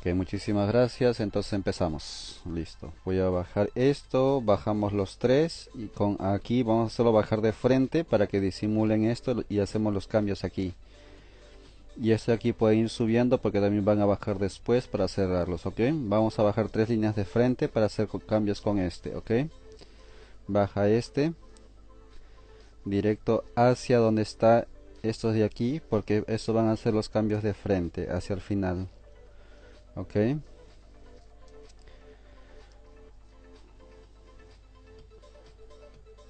Ok, muchísimas gracias. Entonces empezamos. Listo. Voy a bajar esto. Bajamos los tres. Y con aquí vamos a solo bajar de frente para que disimulen esto. Y hacemos los cambios aquí. Y este aquí puede ir subiendo porque también van a bajar después para cerrarlos. Ok. Vamos a bajar tres líneas de frente para hacer cambios con este. Ok. Baja este. Directo hacia donde está estos de aquí. Porque estos van a hacer los cambios de frente hacia el final ok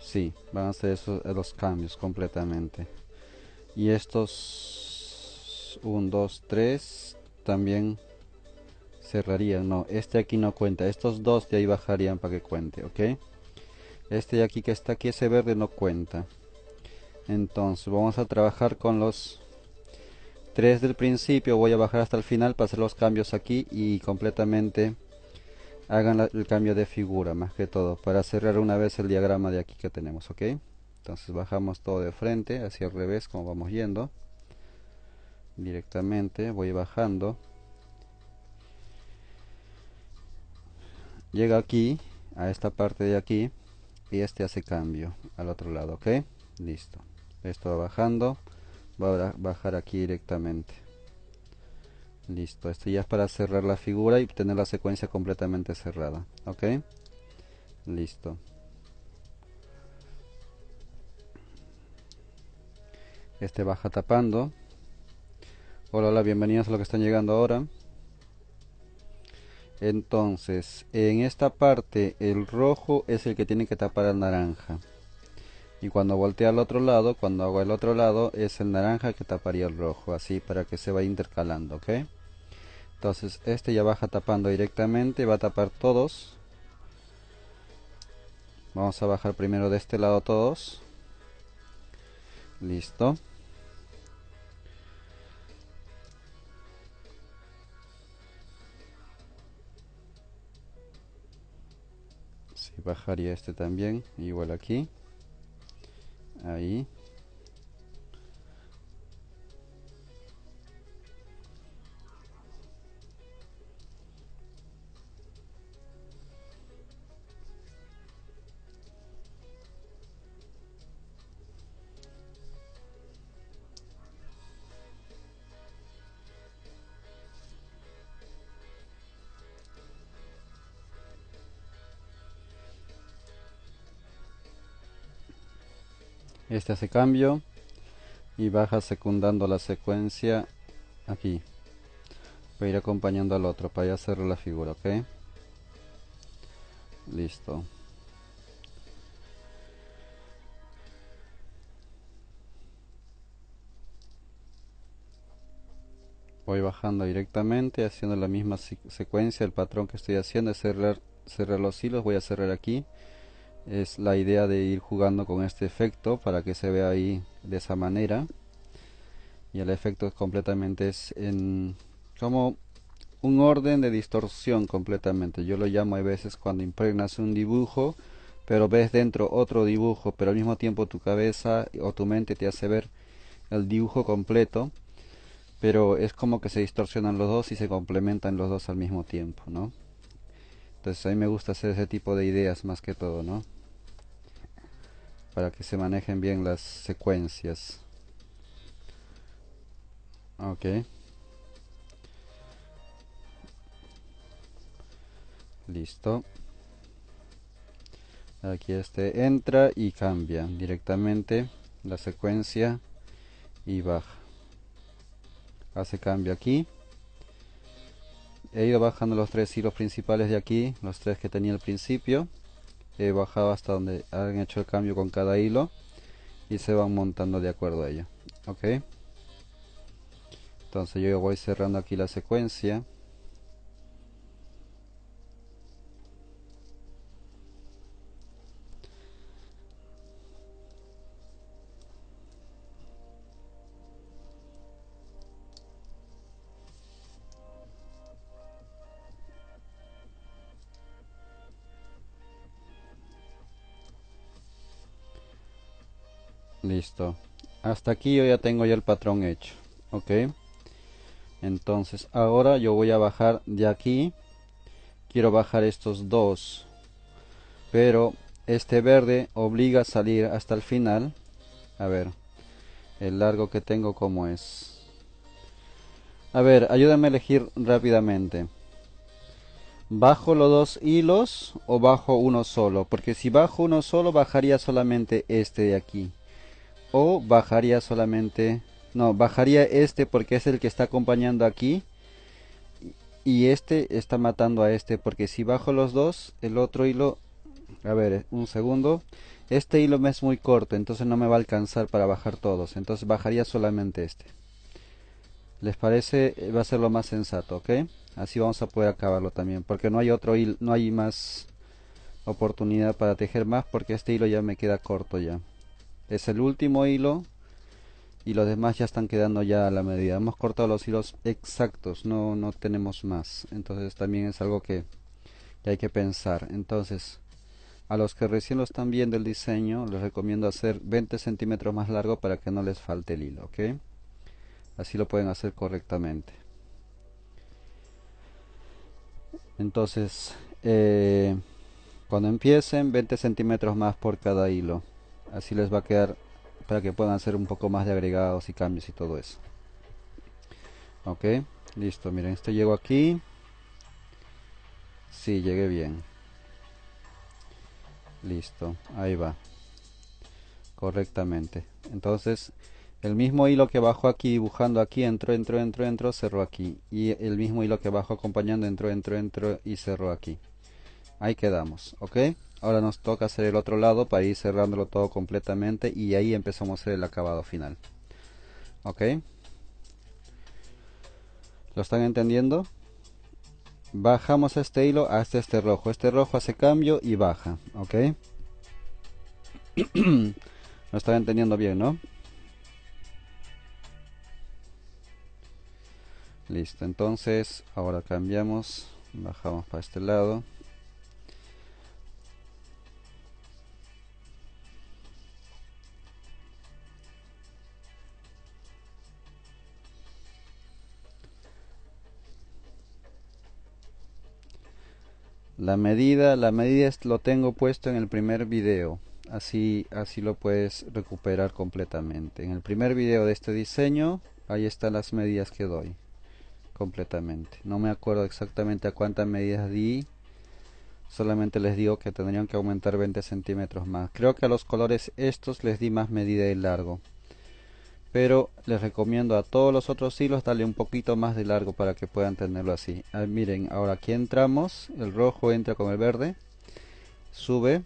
si van a hacer esos eh, los cambios completamente y estos 1 2 3 también cerrarían no este aquí no cuenta estos dos de ahí bajarían para que cuente ok este de aquí que está aquí ese verde no cuenta entonces vamos a trabajar con los 3 del principio voy a bajar hasta el final para hacer los cambios aquí y completamente hagan el cambio de figura más que todo para cerrar una vez el diagrama de aquí que tenemos ok entonces bajamos todo de frente hacia el revés como vamos yendo directamente voy bajando llega aquí a esta parte de aquí y este hace cambio al otro lado ok listo esto va bajando va a bajar aquí directamente listo esto ya es para cerrar la figura y tener la secuencia completamente cerrada ok listo este baja tapando hola hola bienvenidos a los que están llegando ahora entonces en esta parte el rojo es el que tiene que tapar al naranja y cuando voltea al otro lado, cuando hago el otro lado, es el naranja que taparía el rojo, así para que se vaya intercalando, ¿ok? Entonces este ya baja tapando directamente, va a tapar todos. Vamos a bajar primero de este lado todos. Listo. bajaría este también, igual aquí. Aí. este hace cambio y baja secundando la secuencia aquí voy a ir acompañando al otro para ya cerrar la figura ok listo voy bajando directamente haciendo la misma secuencia el patrón que estoy haciendo es cerrar cerrar los hilos voy a cerrar aquí es la idea de ir jugando con este efecto para que se vea ahí de esa manera y el efecto es completamente es en como un orden de distorsión completamente yo lo llamo a veces cuando impregnas un dibujo pero ves dentro otro dibujo pero al mismo tiempo tu cabeza o tu mente te hace ver el dibujo completo pero es como que se distorsionan los dos y se complementan los dos al mismo tiempo no entonces a mí me gusta hacer ese tipo de ideas más que todo no para que se manejen bien las secuencias ok listo aquí este entra y cambia directamente la secuencia y baja hace cambio aquí he ido bajando los tres hilos principales de aquí los tres que tenía al principio he bajado hasta donde han hecho el cambio con cada hilo y se van montando de acuerdo a ello ok entonces yo voy cerrando aquí la secuencia listo hasta aquí yo ya tengo ya el patrón hecho ok entonces ahora yo voy a bajar de aquí quiero bajar estos dos pero este verde obliga a salir hasta el final a ver el largo que tengo como es a ver ayúdame a elegir rápidamente bajo los dos hilos o bajo uno solo porque si bajo uno solo bajaría solamente este de aquí o bajaría solamente no bajaría este porque es el que está acompañando aquí y este está matando a este porque si bajo los dos el otro hilo a ver un segundo este hilo me es muy corto entonces no me va a alcanzar para bajar todos entonces bajaría solamente este les parece eh, va a ser lo más sensato ok así vamos a poder acabarlo también porque no hay otro hilo no hay más oportunidad para tejer más porque este hilo ya me queda corto ya es el último hilo y los demás ya están quedando ya a la medida hemos cortado los hilos exactos no, no tenemos más entonces también es algo que, hay que pensar entonces a los que recién lo están viendo el diseño les recomiendo hacer 20 centímetros más largo para que no les falte el hilo así lo pueden hacer correctamente entonces eh, cuando empiecen 20 centímetros más por cada hilo así les va a quedar para que puedan hacer un poco más de agregados y cambios y todo eso ok listo miren esto llegó aquí si sí, llegué bien listo ahí va correctamente entonces el mismo hilo que bajó aquí dibujando aquí entro entro entro entro cerró aquí y el mismo hilo que bajo acompañando entro entro entro y cerró aquí ahí quedamos ok Ahora nos toca hacer el otro lado para ir cerrándolo todo completamente y ahí empezamos a hacer el acabado final. ¿Ok? ¿Lo están entendiendo? Bajamos este hilo hasta este rojo. Este rojo hace cambio y baja. ¿Ok? Lo están entendiendo bien, ¿no? Listo, entonces ahora cambiamos, bajamos para este lado. La medida, la medida lo tengo puesto en el primer video. Así, así lo puedes recuperar completamente. En el primer video de este diseño, ahí están las medidas que doy completamente. No me acuerdo exactamente a cuántas medidas di. Solamente les digo que tendrían que aumentar 20 centímetros más. Creo que a los colores estos les di más medida y largo pero les recomiendo a todos los otros hilos darle un poquito más de largo para que puedan tenerlo así ah, miren ahora aquí entramos el rojo entra con el verde sube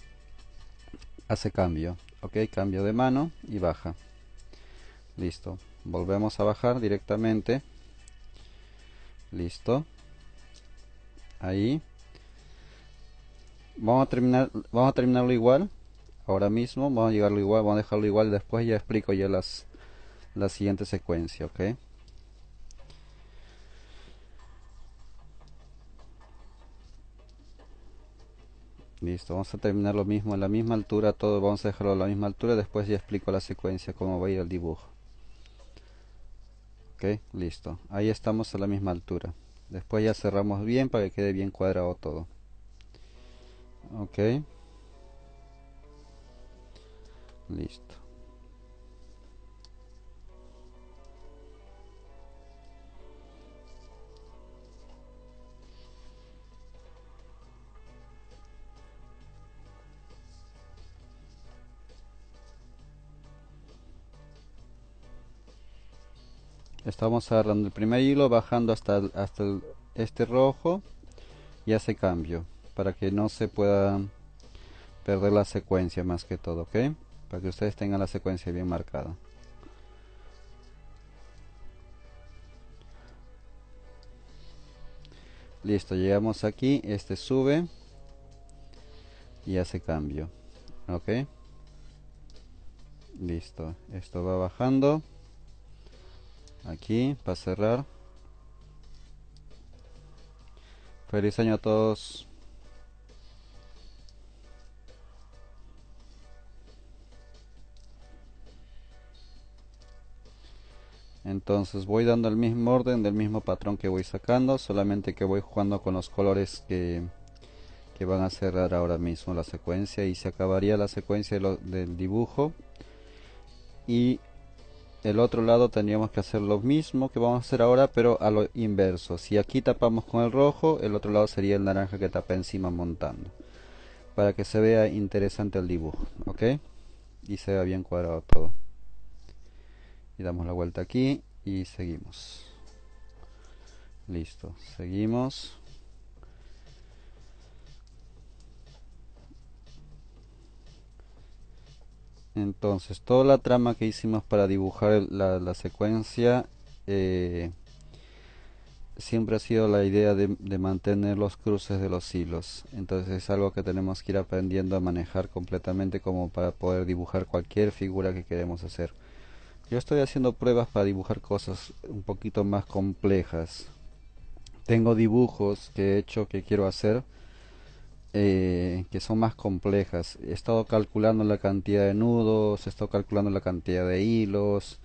hace cambio ok cambio de mano y baja listo volvemos a bajar directamente listo ahí vamos a terminar vamos a terminarlo igual ahora mismo vamos a llegarlo igual vamos a dejarlo igual después ya explico ya las la siguiente secuencia, ¿ok? Listo, vamos a terminar lo mismo, a la misma altura todo, vamos a dejarlo a la misma altura, después ya explico la secuencia, cómo va a ir el dibujo. Ok, listo, ahí estamos a la misma altura. Después ya cerramos bien para que quede bien cuadrado todo. Ok. Listo. estamos agarrando el primer hilo bajando hasta, hasta este rojo y hace cambio para que no se pueda perder la secuencia más que todo ok para que ustedes tengan la secuencia bien marcada listo llegamos aquí este sube y hace cambio ok listo esto va bajando aquí para cerrar feliz año a todos entonces voy dando el mismo orden del mismo patrón que voy sacando solamente que voy jugando con los colores que, que van a cerrar ahora mismo la secuencia y se acabaría la secuencia del dibujo y el otro lado tendríamos que hacer lo mismo que vamos a hacer ahora pero a lo inverso si aquí tapamos con el rojo el otro lado sería el naranja que tapa encima montando para que se vea interesante el dibujo ok y se vea bien cuadrado todo y damos la vuelta aquí y seguimos listo seguimos Entonces, toda la trama que hicimos para dibujar la, secuencia eh, siempre ha sido la idea de, de, mantener los cruces de los hilos. Entonces es algo que tenemos que ir aprendiendo a manejar completamente como para poder dibujar cualquier figura que queremos hacer. Yo estoy haciendo pruebas para dibujar cosas un poquito más complejas. Tengo dibujos que he hecho que quiero hacer eh, que son más complejas. He estado calculando la cantidad de nudos, he estado calculando la cantidad de hilos.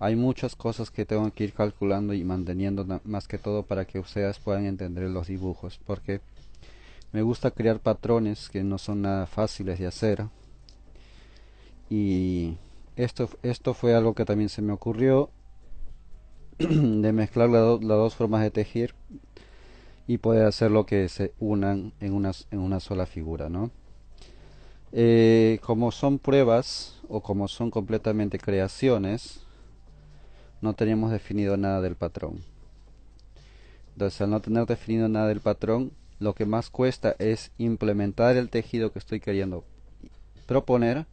Hay muchas cosas que tengo que ir calculando y manteniendo más que todo para que ustedes puedan entender los dibujos. Porque me gusta crear patrones que no son nada fáciles de hacer. Y esto, esto fue algo que también se me ocurrió de mezclar las dos formas de tejer y poder lo que se unan en una, en una sola figura, ¿no? Eh, como son pruebas o como son completamente creaciones, no tenemos definido nada del patrón. Entonces, al no tener definido nada del patrón, lo que más cuesta es implementar el tejido que estoy queriendo proponer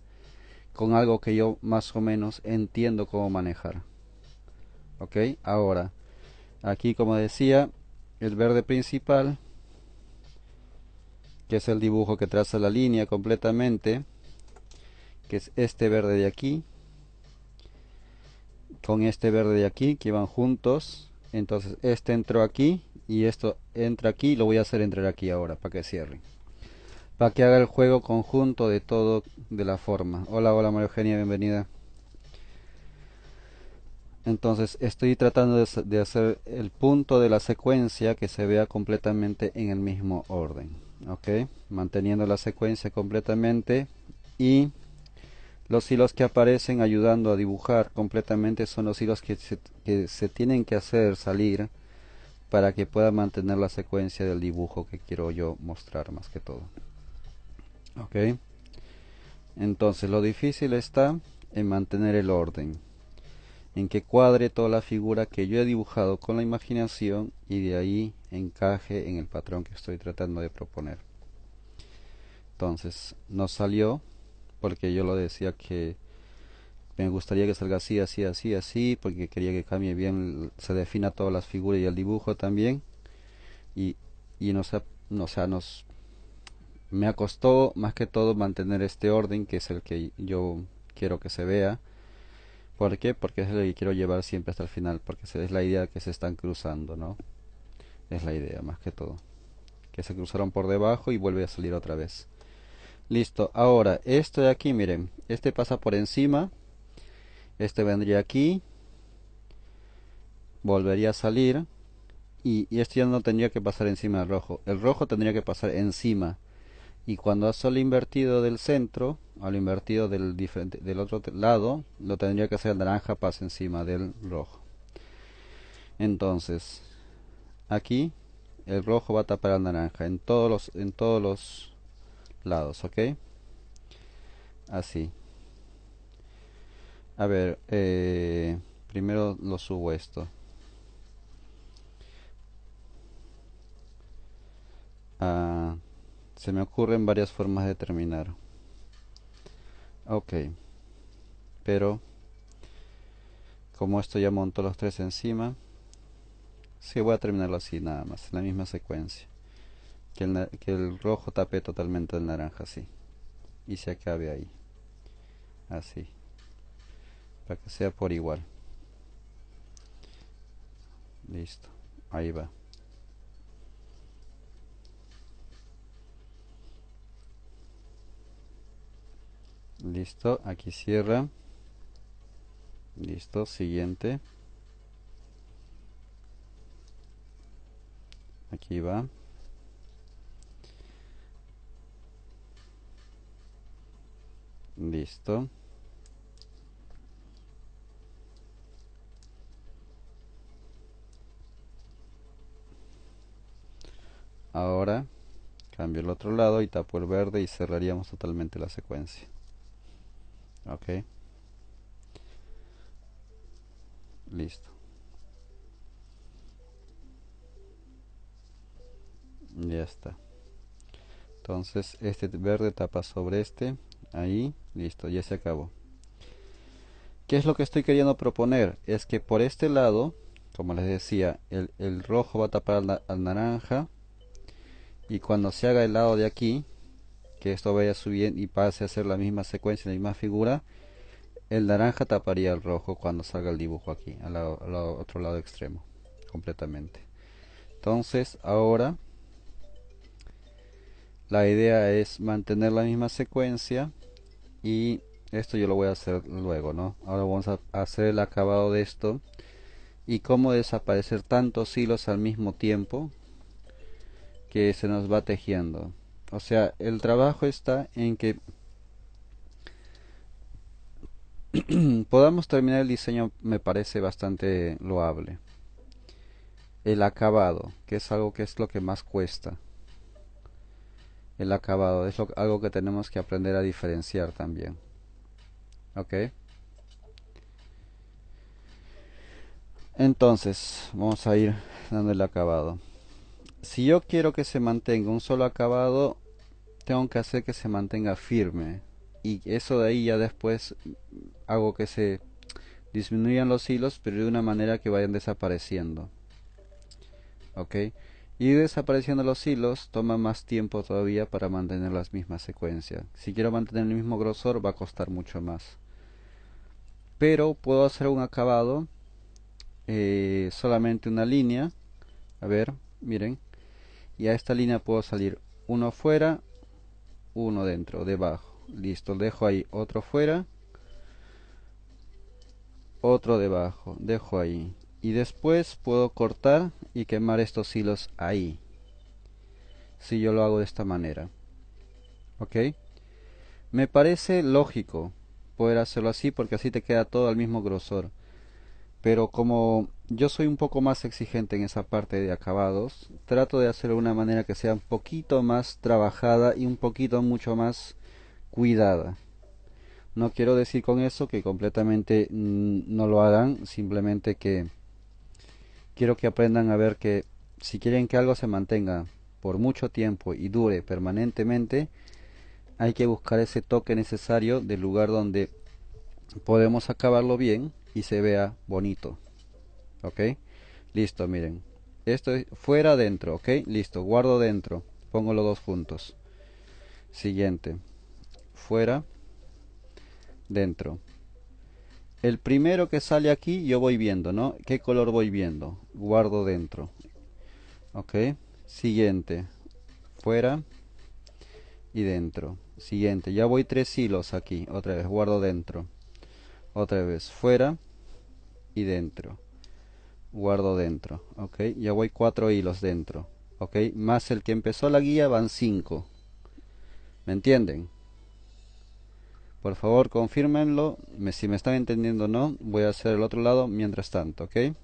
con algo que yo más o menos entiendo cómo manejar. ¿Ok? Ahora, aquí como decía, el verde principal que es el dibujo que traza la línea completamente que es este verde de aquí con este verde de aquí que van juntos entonces este entró aquí y esto entra aquí lo voy a hacer entrar aquí ahora para que cierre para que haga el juego conjunto de todo de la forma hola hola María Eugenia bienvenida entonces estoy tratando de, hacer el punto de la secuencia que se vea completamente en el mismo orden. ¿Ok? Manteniendo la secuencia completamente y los hilos que aparecen ayudando a dibujar completamente son los hilos que se, que se tienen que hacer salir para que pueda mantener la secuencia del dibujo que quiero yo mostrar más que todo. ¿Ok? Entonces lo difícil está en mantener el orden en que cuadre toda la figura que yo he dibujado con la imaginación y de ahí encaje en el patrón que estoy tratando de proponer. Entonces, no salió porque yo lo decía que me gustaría que salga así, así, así, así, porque quería que cambie bien, se defina todas las figuras y el dibujo también. Y, y nos, no sea, nos, me acostó más que todo mantener este orden que es el que yo quiero que se vea ¿Por qué? Porque es lo que quiero llevar siempre hasta el final, porque es la idea que se están cruzando, ¿no? Es la idea, más que todo. Que se cruzaron por debajo y vuelve a salir otra vez. Listo, ahora, esto de aquí, miren, este pasa por encima, este vendría aquí, volvería a salir, y, y este ya no tendría que pasar encima del rojo, el rojo tendría que pasar encima y cuando hace lo invertido del centro O lo invertido del, del otro lado lo tendría que hacer el naranja pasa encima del rojo entonces aquí el rojo va a tapar al naranja en todos los en todos los lados ok así a ver eh, primero lo subo esto ah, se me ocurren varias formas de terminar ok pero como esto ya monto los tres encima sí voy a terminarlo así nada más en la misma secuencia que el, que el rojo tape totalmente el naranja así y se acabe ahí así para que sea por igual listo ahí va listo aquí cierra listo siguiente aquí va listo ahora cambio el otro lado y tapo el verde y cerraríamos totalmente la secuencia ok listo ya está entonces este verde tapa sobre este ahí listo ya se acabó ¿Qué es lo que estoy queriendo proponer? Es que por este lado, como les decía, el, el rojo va a tapar la al, naranja. Y cuando se haga el lado de aquí, que esto vaya subiendo y pase a ser la misma secuencia, la misma figura, el naranja taparía el rojo cuando salga el dibujo aquí, al, al otro lado extremo, completamente. Entonces, ahora, la idea es mantener la misma secuencia y esto yo lo voy a hacer luego, ¿no? Ahora vamos a hacer el acabado de esto y cómo desaparecer tantos hilos al mismo tiempo que se nos va tejiendo. O sea, el trabajo está en que podamos terminar el diseño me parece bastante loable. El acabado, que es algo que es lo que más cuesta. El acabado es algo que tenemos que aprender a diferenciar también. ¿Ok? Entonces, vamos a ir dando el acabado si yo quiero que se mantenga un solo acabado, tengo que hacer que se mantenga firme. Y eso de ahí ya después hago que se disminuyan los hilos, pero de una manera que vayan desapareciendo. ¿Ok? Y desapareciendo los hilos toma más tiempo todavía para mantener las mismas secuencias. Si quiero mantener el mismo grosor va a costar mucho más. Pero puedo hacer un acabado, eh, solamente una línea. A ver, miren, y a esta línea puedo salir uno fuera uno dentro debajo listo dejo ahí otro fuera otro debajo dejo ahí y después puedo cortar y quemar estos hilos ahí si yo lo hago de esta manera ok me parece lógico poder hacerlo así porque así te queda todo al mismo grosor pero como yo soy un poco más exigente en esa parte de acabados, trato de hacerlo de una manera que sea un poquito más trabajada y un poquito mucho más cuidada. No quiero decir con eso que completamente no lo hagan, simplemente que quiero que aprendan a ver que si quieren que algo se mantenga por mucho tiempo y dure permanentemente, hay que buscar ese toque necesario del lugar donde podemos acabarlo bien y se vea bonito. ¿Ok? Listo, miren. Esto es fuera dentro, ¿ok? Listo, guardo dentro. Pongo los dos juntos. Siguiente. Fuera dentro. El primero que sale aquí yo voy viendo, ¿no? ¿Qué color voy viendo? Guardo dentro. ¿Ok? Siguiente. Fuera y dentro. Siguiente. Ya voy tres hilos aquí. Otra vez. Guardo dentro otra vez fuera y dentro guardo dentro ok ya voy cuatro hilos dentro ok más el que empezó la guía van cinco me entienden por favor confirmenlo si me están entendiendo o no voy a hacer el otro lado mientras tanto ok si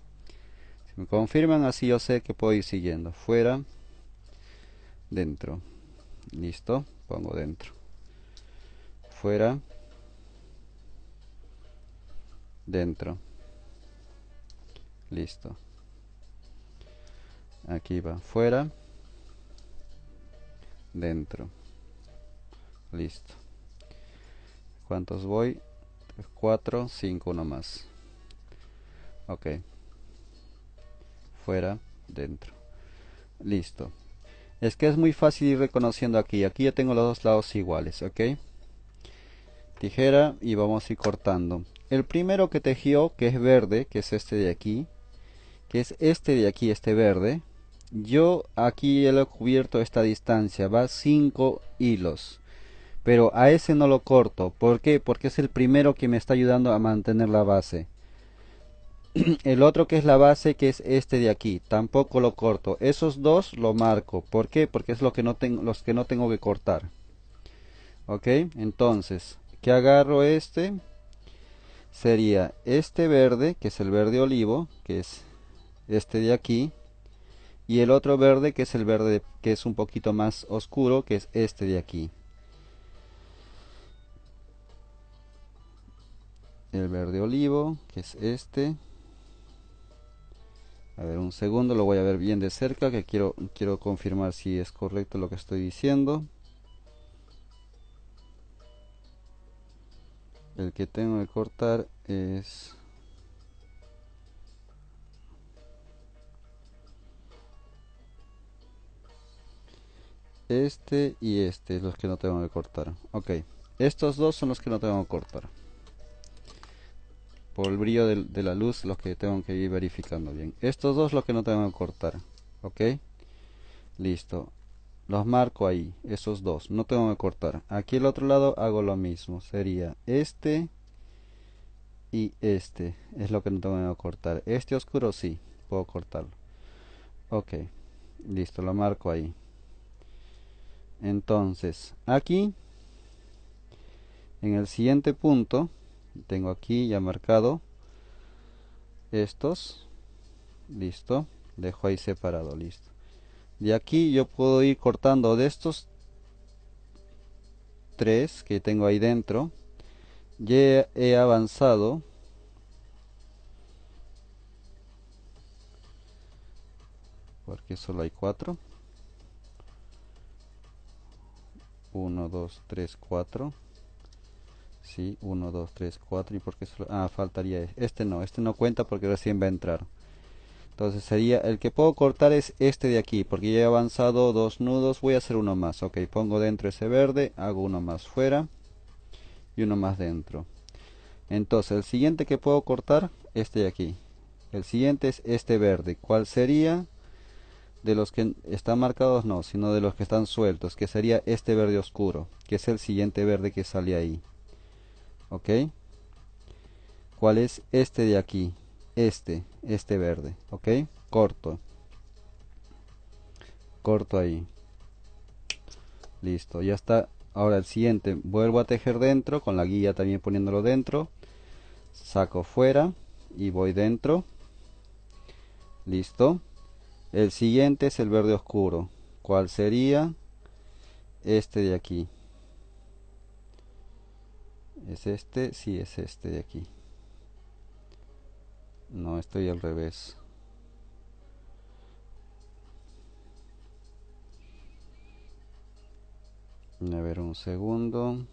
me confirman así yo sé que puedo ir siguiendo fuera dentro listo pongo dentro fuera dentro listo aquí va fuera dentro listo cuántos voy 4 5 uno más ok fuera dentro listo es que es muy fácil ir reconociendo aquí aquí ya tengo los dos lados iguales ok tijera y vamos a ir cortando el primero que tejió, que es verde, que es este de aquí, que es este de aquí, este verde, yo aquí ya he cubierto esta distancia, va 5 hilos. Pero a ese no lo corto, ¿por qué? Porque es el primero que me está ayudando a mantener la base. el otro que es la base, que es este de aquí, tampoco lo corto. Esos dos lo marco, ¿por qué? Porque es lo que no tengo, los que no tengo que cortar. ¿Ok? Entonces, que agarro este sería este verde, que es el verde olivo, que es este de aquí, y el otro verde, que es el verde que es un poquito más oscuro, que es este de aquí. El verde olivo, que es este. A ver, un segundo, lo voy a ver bien de cerca, que quiero, quiero confirmar si es correcto lo que estoy diciendo. el que tengo que cortar es este y este los que no tengo que cortar ok estos dos son los que no tengo que cortar por el brillo de, la luz los que tengo que ir verificando bien estos dos los que no tengo que cortar ok listo los marco ahí, esos dos, no tengo que cortar. Aquí el otro lado hago lo mismo, sería este y este, es lo que no tengo que cortar. Este oscuro sí, puedo cortarlo. Ok, listo, lo marco ahí. Entonces, aquí, en el siguiente punto, tengo aquí ya marcado estos, listo, dejo ahí separado, listo de aquí yo puedo ir cortando de estos tres que tengo ahí dentro ya he avanzado porque solo hay cuatro 1, 2, 3, 4 Sí, 1, 2, 3, 4 ¿Y porque Ah, faltaría este. este no, este no cuenta porque recién va a entrar entonces sería, el que puedo cortar es este de aquí, porque ya he avanzado dos nudos, voy a hacer uno más. Ok, pongo dentro ese verde, hago uno más fuera y uno más dentro. Entonces, el siguiente que puedo cortar, este de aquí. El siguiente es este verde. ¿Cuál sería? De los que están marcados no, sino de los que están sueltos, que sería este verde oscuro, que es el siguiente verde que sale ahí. ¿Ok? ¿Cuál es este de aquí? este, este verde, ok, corto, corto ahí, listo, ya está, ahora el siguiente, vuelvo a tejer dentro, con la guía también poniéndolo dentro, saco fuera y voy dentro, listo, el siguiente es el verde oscuro, ¿cuál sería? Este de aquí, ¿es este? Sí, es este de aquí no, estoy al revés. A ver, un segundo.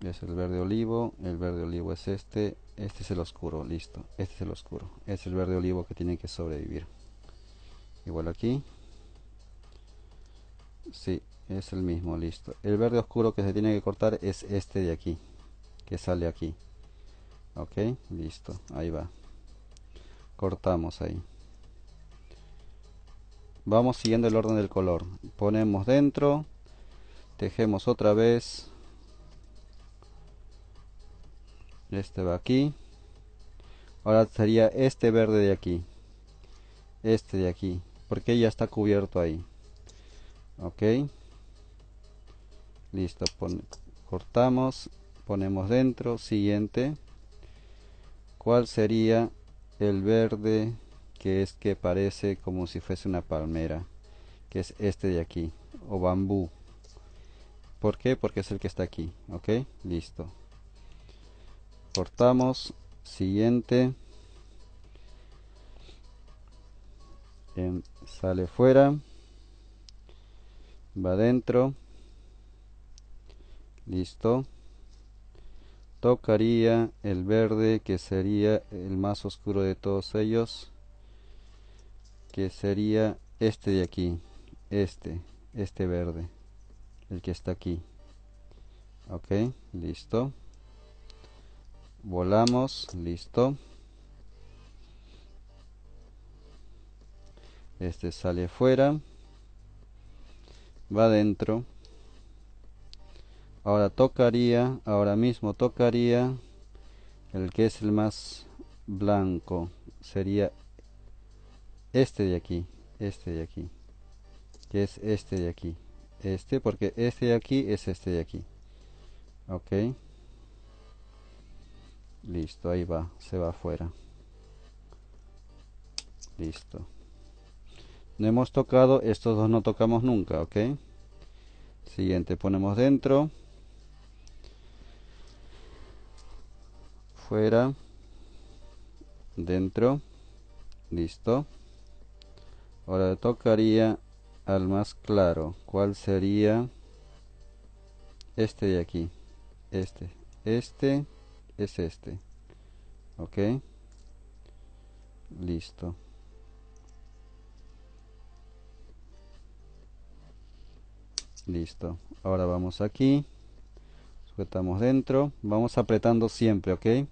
Es el verde olivo. El verde olivo es este. Este es el oscuro. Listo. Este es el oscuro. es el verde olivo que tiene que sobrevivir. Igual aquí. Sí, es el mismo. Listo. El verde oscuro que se tiene que cortar es este de aquí. Que sale aquí ok listo ahí va cortamos ahí vamos siguiendo el orden del color ponemos dentro tejemos otra vez este va aquí ahora sería este verde de aquí este de aquí porque ya está cubierto ahí ok listo cortamos ponemos dentro siguiente ¿Cuál sería el verde que es que parece como si fuese una palmera? Que es este de aquí, o bambú. ¿Por qué? Porque es el que está aquí, ¿ok? Listo. Cortamos, siguiente. Em, sale fuera. Va adentro. Listo tocaría el verde que sería el más oscuro de todos ellos que sería este de aquí este este verde el que está aquí ok listo volamos listo este sale fuera va adentro ahora tocaría ahora mismo tocaría el que es el más blanco sería este de aquí este de aquí que es este de aquí este porque este de aquí es este de aquí ok listo ahí va se va afuera listo no hemos tocado estos dos no tocamos nunca ok siguiente ponemos dentro fuera dentro listo ahora tocaría al más claro cuál sería este de aquí este este es este ok listo listo ahora vamos aquí sujetamos dentro vamos apretando siempre ok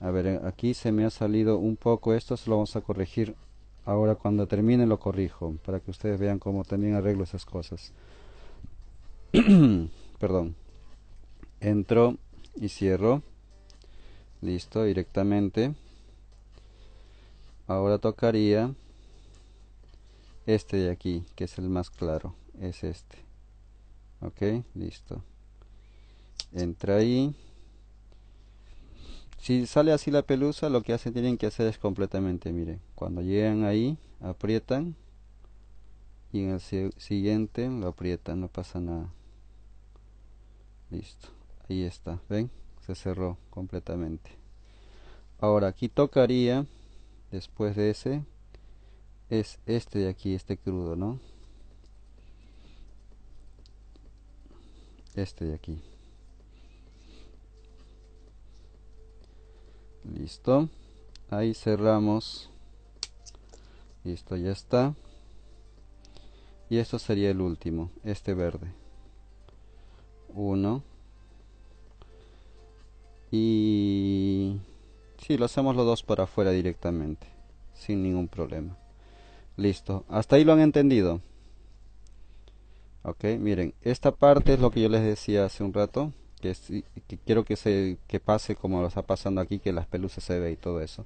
a ver eh, aquí se me ha salido un poco esto se lo vamos a corregir ahora cuando termine lo corrijo para que ustedes vean cómo también arreglo esas cosas perdón entro y cierro listo directamente ahora tocaría este de aquí que es el más claro es este ok listo entra ahí si sale así la pelusa, lo que hacen, tienen que hacer es completamente, miren, cuando llegan ahí, aprietan y en el siguiente lo aprietan, no pasa nada. Listo, ahí está, ven, se cerró completamente. Ahora aquí tocaría, después de ese, es este de aquí, este crudo, ¿no? Este de aquí. listo ahí cerramos listo ya está y esto sería el último este verde uno y si sí, lo hacemos los dos para afuera directamente sin ningún problema listo hasta ahí lo han entendido ok miren esta parte es lo que yo les decía hace un rato que, quiero que, se, que pase como lo está pasando aquí, que las pelusas se ve y todo eso.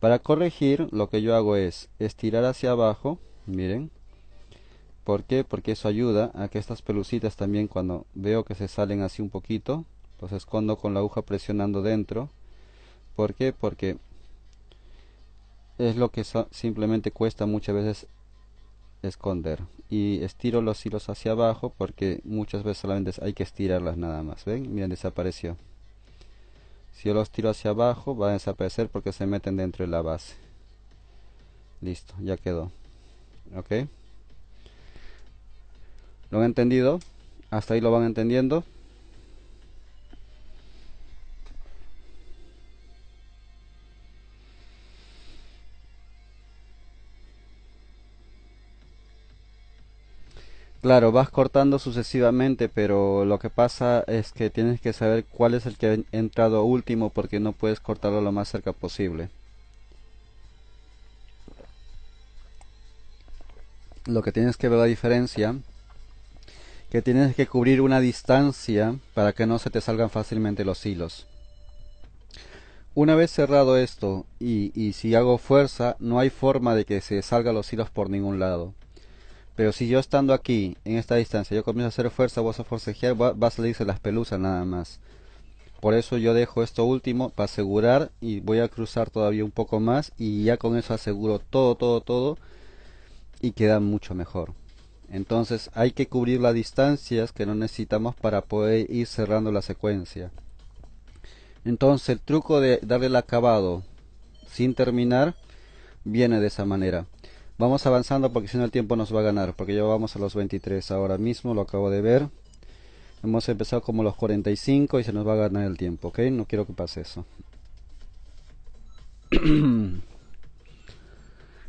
Para corregir, lo que yo hago es estirar hacia abajo, miren. ¿Por qué? Porque eso ayuda a que estas pelucitas también cuando veo que se salen así un poquito, los escondo con la aguja presionando dentro. ¿Por qué? Porque es lo que simplemente cuesta muchas veces esconder y estiro los hilos hacia abajo porque muchas veces solamente hay que estirarlas nada más ven miren desapareció si yo los tiro hacia abajo va a desaparecer porque se meten dentro de la base listo ya quedó ok lo han entendido hasta ahí lo van entendiendo Claro, vas cortando sucesivamente, pero lo que pasa es que tienes que saber cuál es el que ha entrado último porque no puedes cortarlo lo más cerca posible. Lo que tienes que ver la diferencia, que tienes que cubrir una distancia para que no se te salgan fácilmente los hilos. Una vez cerrado esto, y, si hago fuerza, no hay forma de que se salgan los hilos por ningún lado. Pero si yo estando aquí, en esta distancia, yo comienzo a hacer fuerza, vos a forcejear, vas va, a salirse las pelusas nada más. Por eso yo dejo esto último para asegurar y voy a cruzar todavía un poco más y ya con eso aseguro todo, todo, todo y queda mucho mejor. Entonces hay que cubrir las distancias que no necesitamos para poder ir cerrando la secuencia. Entonces el truco de darle el acabado sin terminar viene de esa manera. Vamos avanzando porque si no el tiempo nos va a ganar, porque ya vamos a los 23 ahora mismo, lo acabo de ver. Hemos empezado como los 45 y se nos va a ganar el tiempo, ¿ok? No quiero que pase eso.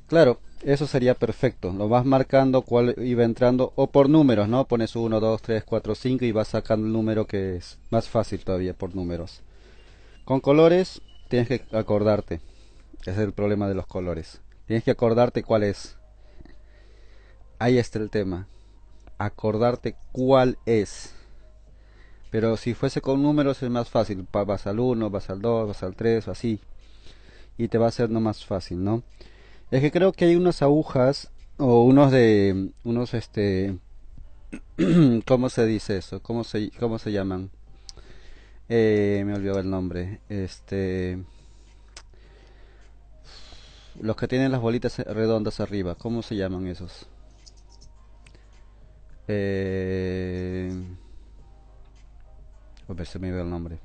claro, eso sería perfecto. Lo vas marcando cuál iba entrando o por números, ¿no? Pones 1, 2, 3, 4, 5 y vas sacando el número que es más fácil todavía por números. Con colores tienes que acordarte. es el problema de los colores. Tienes que acordarte cuál es. Ahí está el tema. Acordarte cuál es. Pero si fuese con números es más fácil. Vas al 1, vas al 2, vas al 3, así. Y te va a ser no más fácil, ¿no? Es que creo que hay unas agujas o unos de unos este ¿cómo se dice eso? ¿Cómo se cómo se llaman? Eh, me olvidó el nombre. Este los que tienen las bolitas redondas arriba, ¿cómo se llaman esos? Eh, a ver si me el nombre.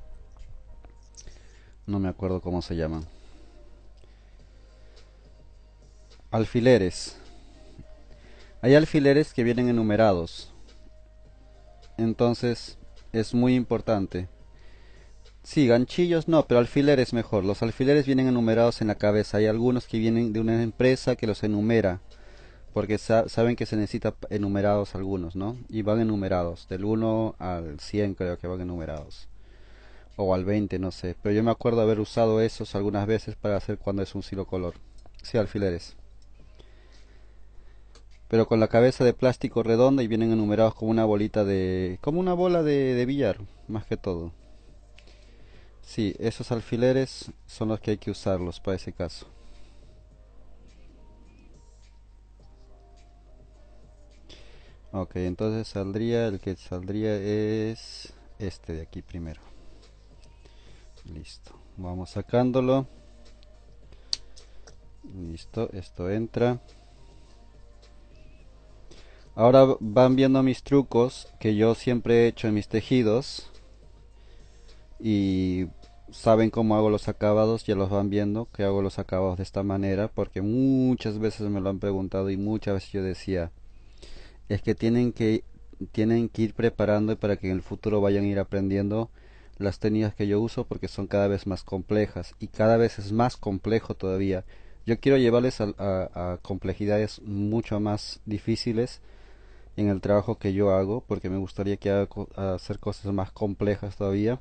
No me acuerdo cómo se llaman. Alfileres. Hay alfileres que vienen enumerados. Entonces es muy importante Sí, ganchillos no, pero alfileres mejor. Los alfileres vienen enumerados en la cabeza. Hay algunos que vienen de una empresa que los enumera, porque saben que se necesita enumerados algunos, ¿no? Y van enumerados, del 1 al 100 creo que van enumerados. O al 20, no sé. Pero yo me acuerdo haber usado esos algunas veces para hacer cuando es un silo color. Sí, alfileres. Pero con la cabeza de plástico redonda y vienen enumerados como una bolita de... como una bola de billar, más que todo. Sí, esos alfileres son los que hay que usarlos para ese caso. Ok, entonces saldría, el que saldría es este de aquí primero. Listo, vamos sacándolo. Listo, esto entra. Ahora van viendo mis trucos que yo siempre he hecho en mis tejidos y saben cómo hago los acabados, ya los van viendo, que hago los acabados de esta manera, porque muchas veces me lo han preguntado y muchas veces yo decía, es que tienen que, tienen que ir preparando para que en el futuro vayan a ir aprendiendo las técnicas que yo uso porque son cada vez más complejas y cada vez es más complejo todavía. Yo quiero llevarles a, a complejidades mucho más difíciles en el trabajo que yo hago porque me gustaría que haga, hacer cosas más complejas todavía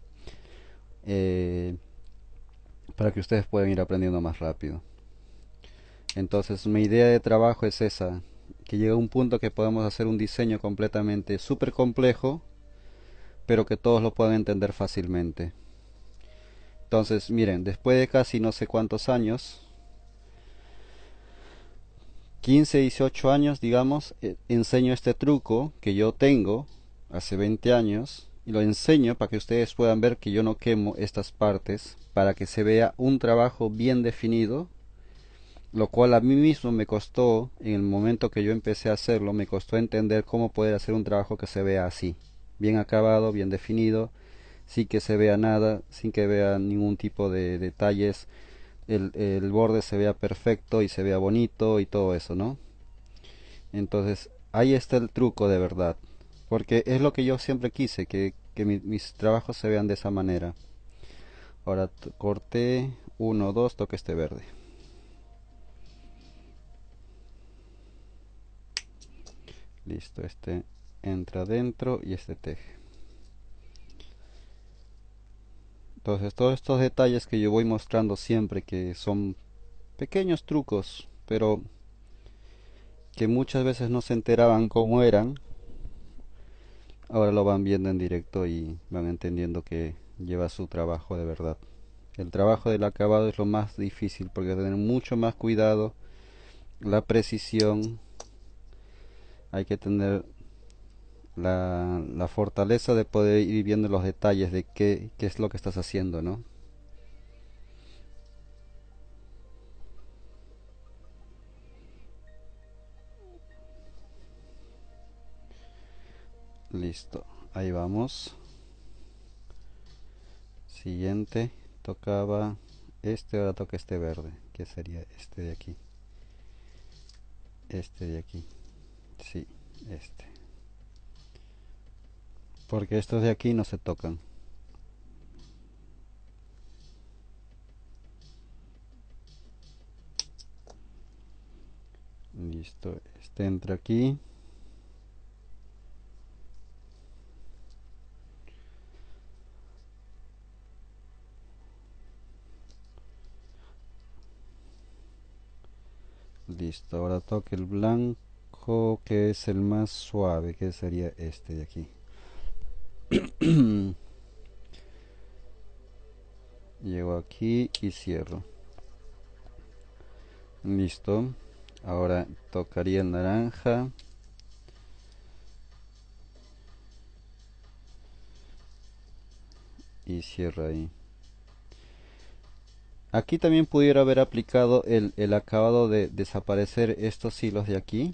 eh, para que ustedes puedan ir aprendiendo más rápido. Entonces mi idea de trabajo es esa, que llega un punto que podemos hacer un diseño completamente súper complejo, pero que todos lo puedan entender fácilmente. Entonces, miren, después de casi no sé cuántos años, 15, 18 años, digamos, eh, enseño este truco que yo tengo hace 20 años y lo enseño para que ustedes puedan ver que yo no quemo estas partes para que se vea un trabajo bien definido lo cual a mí mismo me costó en el momento que yo empecé a hacerlo me costó entender cómo poder hacer un trabajo que se vea así bien acabado bien definido sin que se vea nada sin que vea ningún tipo de detalles el, el borde se vea perfecto y se vea bonito y todo eso no entonces ahí está el truco de verdad porque es lo que yo siempre quise, que, mis trabajos se vean de esa manera. Ahora corté uno dos toque este verde. Listo, este entra adentro y este teje. Entonces todos estos detalles que yo voy mostrando siempre que son pequeños trucos, pero que muchas veces no se enteraban cómo eran ahora lo van viendo en directo y van entendiendo que lleva su trabajo de verdad. El trabajo del acabado es lo más difícil porque hay que tener mucho más cuidado, la precisión, hay que tener la, fortaleza de poder ir viendo los detalles de qué, qué es lo que estás haciendo, ¿no? listo ahí vamos siguiente tocaba este ahora toca este verde que sería este de aquí este de aquí sí este porque estos de aquí no se tocan listo este entra aquí listo ahora toque el blanco que es el más suave que sería este de aquí llego aquí y cierro listo ahora tocaría el naranja y cierro ahí Aquí también pudiera haber aplicado el, acabado de desaparecer estos hilos de aquí.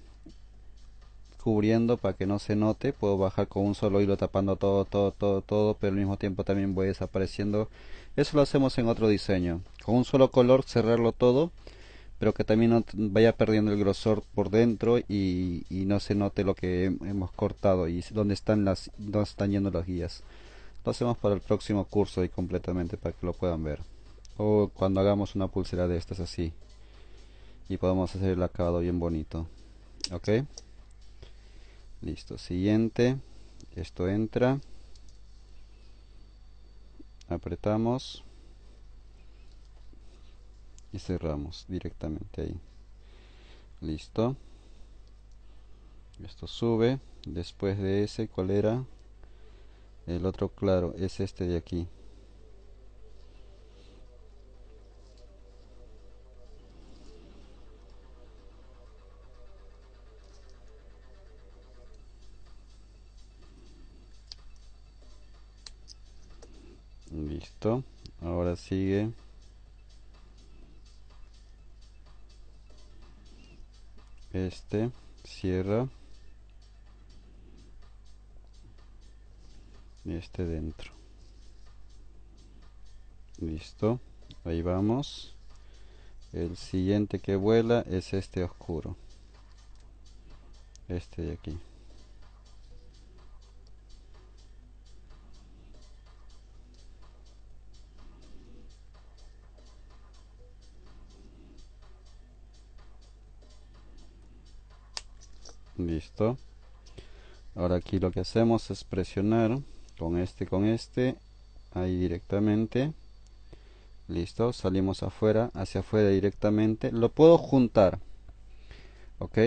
Cubriendo para que no se note. Puedo bajar con un solo hilo tapando todo, todo, todo, todo. Pero al mismo tiempo también voy desapareciendo. Eso lo hacemos en otro diseño. Con un solo color cerrarlo todo pero que también vaya perdiendo el grosor por dentro y, no se note lo que hemos cortado y dónde están las dónde están yendo las guías lo hacemos para el próximo curso y completamente para que lo puedan ver o cuando hagamos una pulsera de estas así y podemos hacer el acabado bien bonito ok listo siguiente esto entra apretamos y cerramos directamente ahí listo esto sube después de ese cuál era el otro claro es este de aquí Ahora sigue. Este. Cierra. Y este dentro. Listo. Ahí vamos. El siguiente que vuela es este oscuro. Este de aquí. listo ahora aquí lo que hacemos es presionar con este con este ahí directamente listo salimos afuera hacia afuera directamente lo puedo juntar ok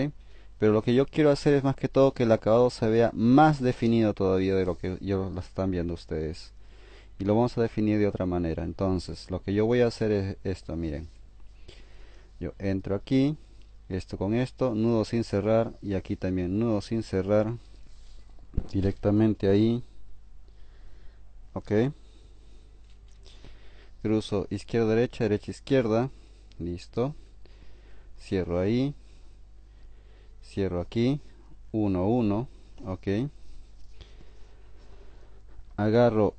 pero lo que yo quiero hacer es más que todo que el acabado se vea más definido todavía de lo que yo lo están viendo ustedes y lo vamos a definir de otra manera entonces lo que yo voy a hacer es esto miren yo entro aquí esto con esto nudo sin cerrar y aquí también nudo sin cerrar directamente ahí ok cruzo izquierda derecha derecha izquierda listo cierro ahí cierro aquí uno, uno, ok agarro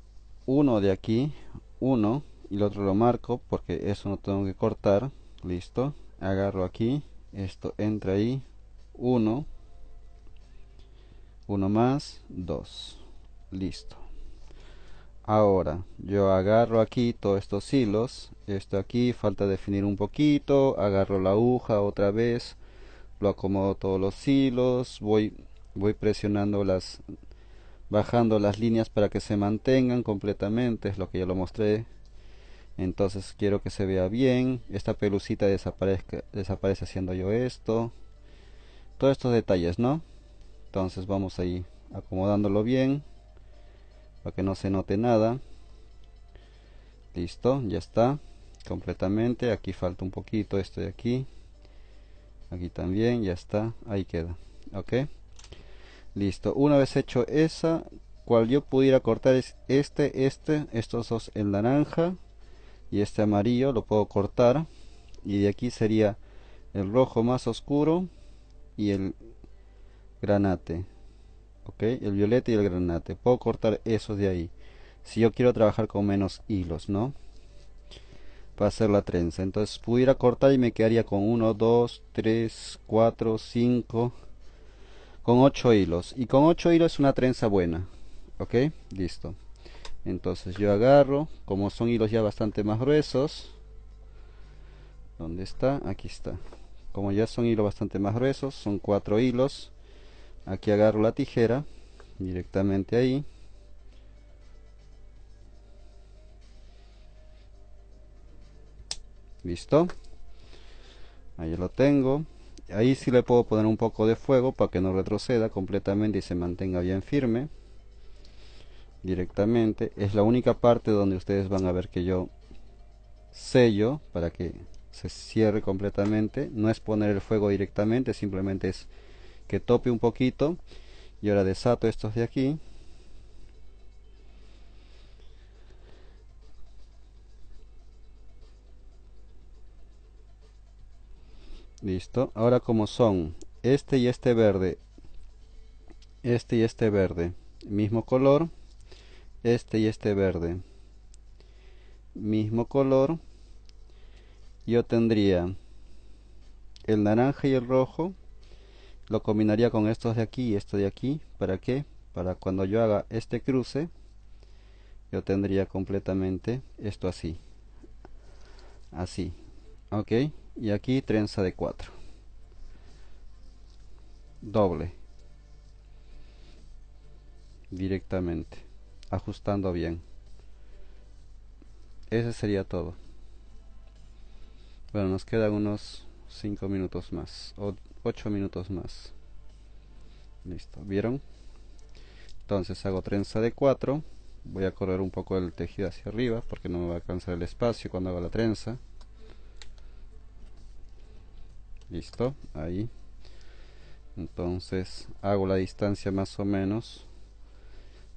uno de aquí uno y el otro lo marco porque eso no tengo que cortar listo agarro aquí esto entra ahí 1 1 más 2 listo ahora yo agarro aquí todos estos hilos esto aquí falta definir un poquito agarro la aguja otra vez lo acomodo todos los hilos voy voy presionando las bajando las líneas para que se mantengan completamente es lo que ya lo mostré entonces quiero que se vea bien esta pelucita desaparezca, desaparece haciendo yo esto todos estos detalles no entonces vamos ahí acomodándolo bien para que no se note nada listo ya está completamente aquí falta un poquito esto de aquí aquí también ya está ahí queda ok listo una vez hecho esa cual yo pudiera cortar es este este estos dos en naranja y este amarillo lo puedo cortar y de aquí sería el rojo más oscuro y el granate ok el violeta y el granate puedo cortar eso de ahí si yo quiero trabajar con menos hilos no para hacer la trenza entonces pudiera cortar y me quedaría con 1 2 3 4 5 con 8 hilos y con 8 hilos es una trenza buena ok listo entonces yo agarro como son hilos ya bastante más gruesos ¿dónde está? aquí está como ya son hilos bastante más gruesos son cuatro hilos aquí agarro la tijera directamente ahí listo ahí lo tengo ahí sí le puedo poner un poco de fuego para que no retroceda completamente y se mantenga bien firme directamente. Es la única parte donde ustedes van a ver que yo sello para que se cierre completamente. No es poner el fuego directamente, simplemente es que tope un poquito. Y ahora desato estos de aquí. Listo. Ahora como son este y este verde, este y este verde, mismo color, este y este verde mismo color yo tendría el naranja y el rojo lo combinaría con estos de aquí y esto de aquí ¿para qué? para cuando yo haga este cruce yo tendría completamente esto así así ok y aquí trenza de cuatro doble directamente ajustando bien. Ese sería todo. Bueno, nos quedan unos 5 minutos más o 8 minutos más. Listo, ¿vieron? Entonces hago trenza de 4. Voy a correr un poco el tejido hacia arriba porque no me va a alcanzar el espacio cuando hago la trenza. Listo, ahí. Entonces hago la distancia más o menos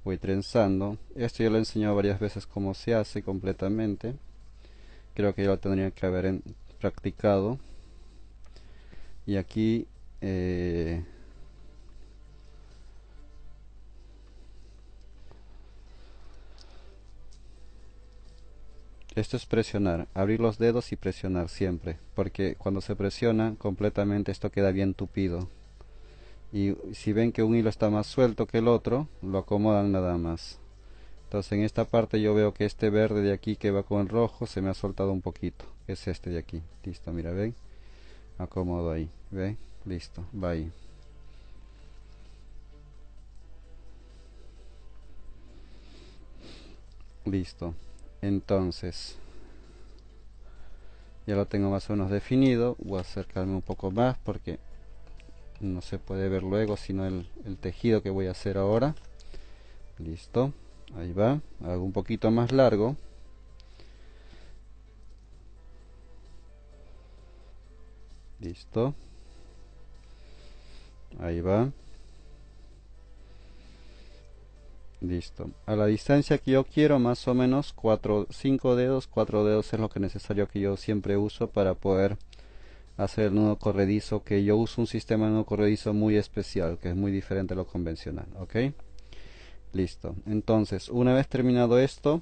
voy trenzando esto ya lo he enseñado varias veces cómo se hace completamente creo que ya lo tendría que haber practicado y aquí eh, Esto es presionar, abrir los dedos y presionar siempre, porque cuando se presiona completamente esto queda bien tupido y si ven que un hilo está más suelto que el otro lo acomodan nada más entonces en esta parte yo veo que este verde de aquí que va con el rojo se me ha soltado un poquito es este de aquí listo mira ven acomodo ahí Ven, listo va ahí listo entonces ya lo tengo más o menos definido voy a acercarme un poco más porque no se puede ver luego sino el, tejido que voy a hacer ahora listo ahí va hago un poquito más largo listo ahí va listo a la distancia que yo quiero más o menos cuatro, 5 dedos Cuatro dedos es lo que necesario que yo siempre uso para poder hacer el nudo corredizo, que yo uso un sistema de nudo corredizo muy especial, que es muy diferente a lo convencional, ¿ok? Listo. Entonces, una vez terminado esto,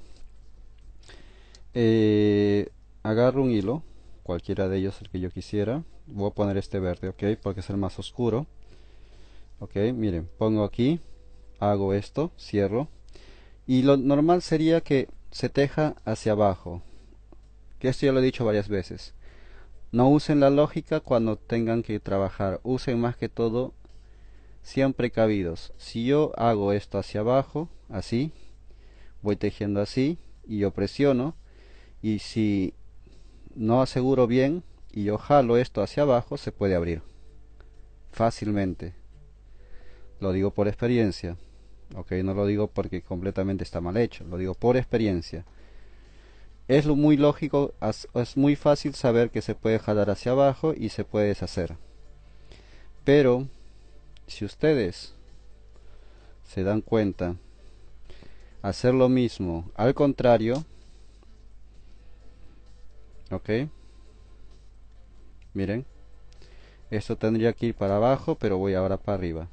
eh, agarro un hilo, cualquiera de ellos el que yo quisiera. Voy a poner este verde, ¿ok? Porque es el más oscuro. ¿Ok? Miren, pongo aquí, hago esto, cierro. Y lo normal sería que se teja hacia abajo. Que esto ya lo he dicho varias veces no usen la lógica cuando tengan que trabajar, usen más que todo, siempre cabidos. Si yo hago esto hacia abajo, así, voy tejiendo así y yo presiono, y si no aseguro bien y yo jalo esto hacia abajo, se puede abrir fácilmente. Lo digo por experiencia, ok, no lo digo porque completamente está mal hecho, lo digo por experiencia. Es lo muy lógico, es muy fácil saber que se puede jalar hacia abajo y se puede deshacer. Pero, si ustedes se dan cuenta, hacer lo mismo al contrario, ok, miren, esto tendría que ir para abajo, pero voy ahora para arriba.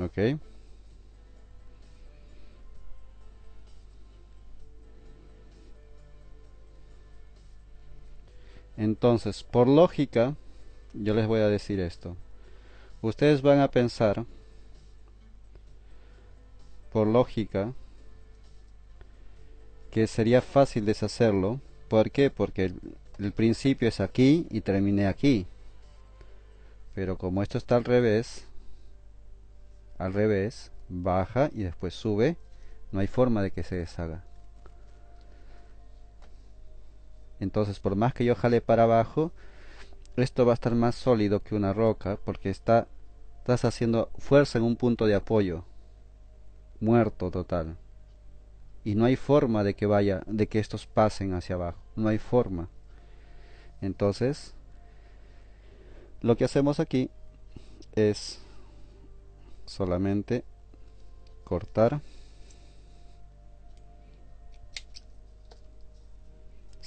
ok Entonces, por lógica, yo les voy a decir esto. Ustedes van a pensar, por lógica, que sería fácil deshacerlo. ¿Por qué? Porque el, principio es aquí y terminé aquí. Pero como esto está al revés, al revés, baja y después sube, no hay forma de que se deshaga. Entonces, por más que yo jale para abajo, esto va a estar más sólido que una roca porque está, estás haciendo fuerza en un punto de apoyo. Muerto total. Y no hay forma de que vaya, de que estos pasen hacia abajo. No hay forma. Entonces, lo que hacemos aquí es solamente cortar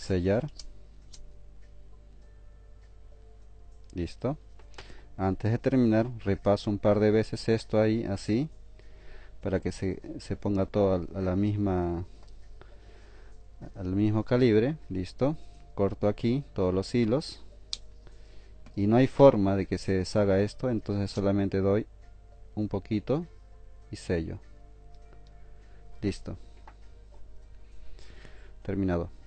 sellar listo antes de terminar repaso un par de veces esto ahí así para que se, se ponga todo a, la misma al mismo calibre listo corto aquí todos los hilos y no hay forma de que se deshaga esto entonces solamente doy un poquito y sello listo terminado